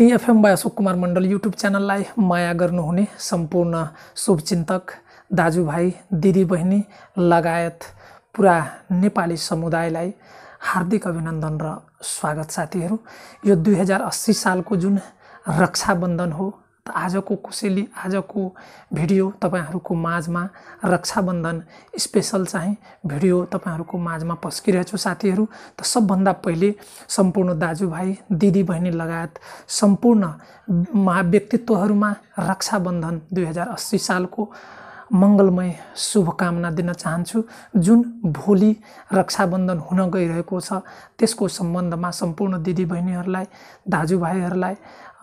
टिएफएम by Ashok Kumar Mandal YouTube च्यानललाई माया गर्नुहुने सम्पूर्ण शुभचिन्तक दाजुभाइ दिदीबहिनी लगायत पुरा नेपाली समुदायलाई हार्दिक अभिनन्दन र स्वागत साथीहरू यो दुई हजार अस्सी सालको जुन रक्षाबन्धन हो आजको कुसेली आजको भिडियो तपाईँहरूको माझमा रक्षाबन्धन स्पेसल चाहिँ भिडियो तपाईँहरूको माझमा पस्किरहेछु साथीहरू त सबभन्दा पहिले सम्पूर्ण दाजुभाइ दिदीबहिनी लगायत सम्पूर्ण व्यक्तित्वहरूमा रक्षाबन्धन दुई हजार अस्सी सालको मङ्गलमय शुभकामना दिन चाहन्छु जुन भोलि रक्षाबन्धन हुन गइरहेको छ त्यसको सम्बन्धमा सम्पूर्ण दिदीबहिनीहरूलाई दाजुभाइहरूलाई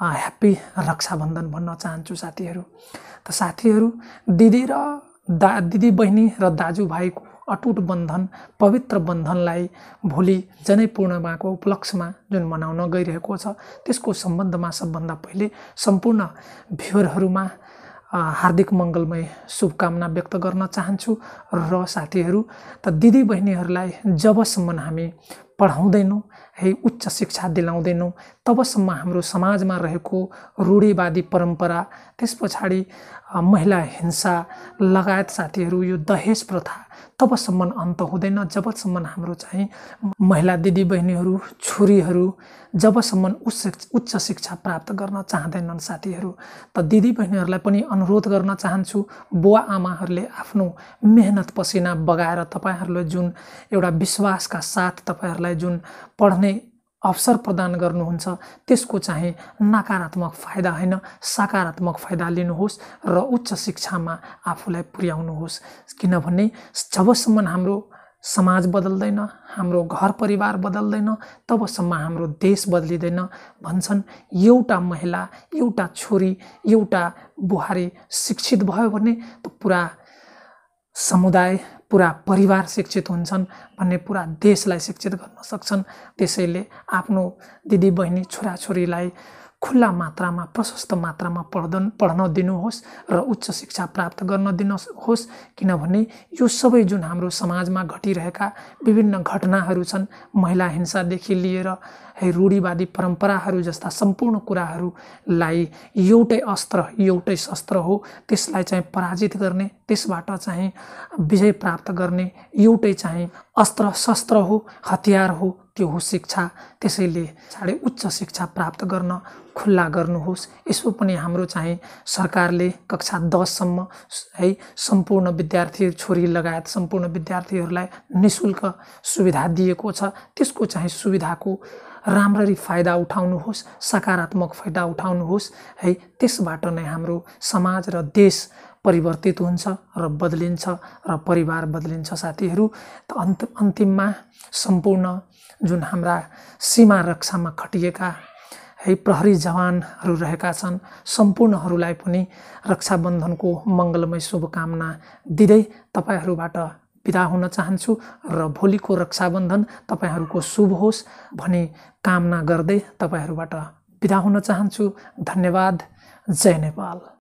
ह्याप्पी रक्षाबन्धन भन्न चाहन्छु साथीहरू त साथीहरू दिदी र दा दिदीबहिनी र दाजुभाइको अटुट बन्धन पवित्र बन्धनलाई भोलि जनै पूर्णिमाको उपलक्ष्यमा जुन मनाउन गइरहेको छ त्यसको सम्बन्धमा सबभन्दा पहिले सम्पूर्ण भ्युरहरूमा हार्दिक मङ्गलमय शुभकामना व्यक्त गर्न चाहन्छु र साथीहरू त दिदीबहिनीहरूलाई जबसम्म हामी पढाउँदैनौँ है उच्च शिक्षा दिलाउँदैनौँ तबसम्म हाम्रो समाजमा रहेको रूढिवादी परम्परा त्यस पछाडि महिला हिंसा लगायत साथीहरू यो दहेज प्रथा तबसम्म अन्त हुँदैन जबसम्म हाम्रो चाहिँ महिला दिदीबहिनीहरू छोरीहरू जबसम्म उच्च उच्च शिक्षा प्राप्त गर्न चाहँदैनन् साथीहरू त दिदीबहिनीहरूलाई पनि अनुरोध गर्न चाहन्छु बुवा आमाहरूले आफ्नो मेहनत पसिना बगाएर तपाईँहरूलाई जुन एउटा विश्वासका साथ तपाईँहरूलाई जुन पढ्ने अवसर प्रदान गर्नुहुन्छ त्यसको चाहिँ नकारात्मक फाइदा होइन सकारात्मक फाइदा लिनुहोस् र उच्च शिक्षामा आफूलाई पुर्याउनुहोस् किनभने जबसम्म हाम्रो समाज बदल्दैन हाम्रो घर परिवार बदल्दैन तबसम्म हाम्रो देश बदलिँदैन भन्छन् एउटा महिला एउटा छोरी एउटा बुहारी शिक्षित भयो भने त पुरा समुदाय पुरा परिवार शिक्षित हुन्छन् भन्ने पुरा देशलाई शिक्षित गर्न सक्छन् त्यसैले आफ्नो दिदीबहिनी छोराछोरीलाई खुल्ला मात्रामा प्रशस्त मात्रामा पढ्न पढ्न दिनुहोस् र उच्च शिक्षा प्राप्त गर्न दिनुहोस् किनभने यो सबै जुन हाम्रो समाजमा घटिरहेका विभिन्न घटनाहरू छन् महिला हिंसादेखि लिएर है रूढिवादी परम्पराहरू जस्ता सम्पूर्ण कुराहरूलाई एउटै अस्त्र एउटै शस्त्र हो त्यसलाई चाहिँ पराजित गर्ने त्यसबाट चाहिँ विजय प्राप्त गर्ने एउटै चाहिँ अस्त्र शस्त्र हो हतियार हो त्यो हो शिक्षा त्यसैले छाडे उच्च शिक्षा प्राप्त गर्न खुल्ला गर्नुहोस् यसो पनि हाम्रो चाहिँ सरकारले कक्षा दससम्म है सम्पूर्ण विद्यार्थी छोरी लगायत सम्पूर्ण विद्यार्थीहरूलाई नि शुल्क सुविधा दिएको छ त्यसको चाहिँ सुविधाको राम्ररी फाइदा उठाउनुहोस् सकारात्मक फाइदा उठाउनुहोस् है त्यसबाट नै हाम्रो समाज र देश परिवर्तित हुन्छ र बदलिन्छ र परिवार बदलिन्छ साथीहरू त अन्त अन्तिममा सम्पूर्ण जुन हाम्रा सीमा रक्षामा खटिएका है प्रहरी जवानहरू रहेका छन् सम्पूर्णहरूलाई पनि रक्षाबन्धनको मङ्गलमय शुभकामना दिँदै तपाईँहरूबाट बिदा हुन चाहन्छु र भोलिको रक्षाबन्धन तपाईँहरूको शुभ होस् भनी कामना गर्दै तपाईँहरूबाट बिदा हुन चाहन्छु धन्यवाद जय नेपाल